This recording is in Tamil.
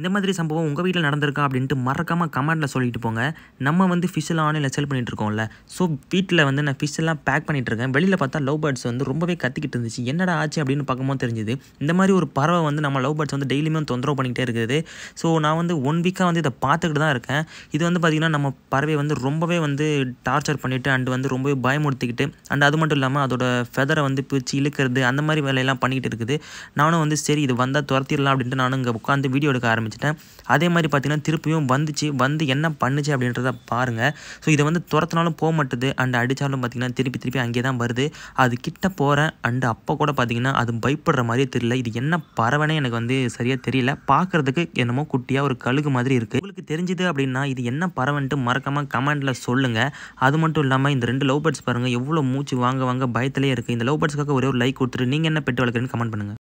இந்த மாதிரி சம்பவம் உங்கள் வீட்டில் நடந்திருக்கா அப்படின்ட்டு மறக்காமல் கமெண்ட்டில் சொல்லிட்டு போங்க நம்ம வந்து ஃபிஷ்ஷெல்லாம் ஆன்லைனில் செல் பண்ணிட்டு இருக்கோம்ல ஸோ வீட்டில் வந்து நான் ஃபிஷ்ஷெல்லாம் பேக் பண்ணிட்டு இருக்கேன் வெளியில் பார்த்தா லவ் பேர்ட்ஸ் வந்து ரொம்பவே கத்திக்கிட்டு இருந்துச்சு என்னடா ஆச்சு அப்படின்னு பார்க்கும்போது தெரிஞ்சுது இந்த மாதிரி ஒரு பறவை வந்து நம்ம லவ் பேர்ட்ஸ் வந்து டெய்லியுமே தொந்தரவு பண்ணிகிட்டே இருக்குது ஸோ நான் வந்து ஒன் வீக்காக வந்து இதை பார்த்துக்கிட்டு தான் இருக்கேன் இது வந்து பார்த்திங்கன்னா நம்ம பறவை வந்து ரொம்பவே வந்து டார்ச்சர் பண்ணிவிட்டு அண்டு வந்து ரொம்பவே பயமுறுத்திக்கிட்டு அண்ட் அது மட்டும் இல்லாமல் அதோட ஃபெதரை வந்து பிரித்து இழுக்கிறது அந்த மாதிரி வேலையெல்லாம் பண்ணிக்கிட்டு இருக்குது நானும் வந்து சரி இது வந்தால் துரத்திடலாம் அப்படின்ட்டு நானும் இங்கே உட்காந்து வீடியோ எடுக்க ஆரம்பிச்சேன் ஆரம்பிச்சிட்டேன் அதே மாதிரி பார்த்திங்கன்னா திருப்பியும் வந்துச்சு வந்து என்ன பண்ணுச்சு அப்படின்றத பாருங்கள் ஸோ இதை வந்து துரத்தினாலும் போக மாட்டுது அண்ட் அடித்தாலும் பார்த்திங்கன்னா திருப்பி திருப்பி அங்கே தான் வருது அது கிட்ட போகிறேன் அண்டு அப்போ கூட பார்த்திங்கன்னா அது பயப்படுற மாதிரியே தெரியல இது என்ன பறவைனே எனக்கு வந்து சரியாக தெரியல பார்க்குறதுக்கு என்னமோ குட்டியாக ஒரு கழுகு மாதிரி இருக்குது உங்களுக்கு தெரிஞ்சுது அப்படின்னா இது என்ன பறவைன்ட்டு மறக்காமல் கமெண்ட்டில் சொல்லுங்கள் அது மட்டும் இல்லாமல் இந்த ரெண்டு லவ் பேர்ட்ஸ் பாருங்கள் எவ்வளோ மூச்சு வாங்க வாங்க பயத்திலே இருக்குது இந்த லவ் பேர்ட்ஸ்க்காக ஒரே ஒரு லைக் கொடுத்துட்டு நீங்கள் என்ன பெட்டு வளர்க்குறேன்னு கமெண்ட் பண்ணுங்கள்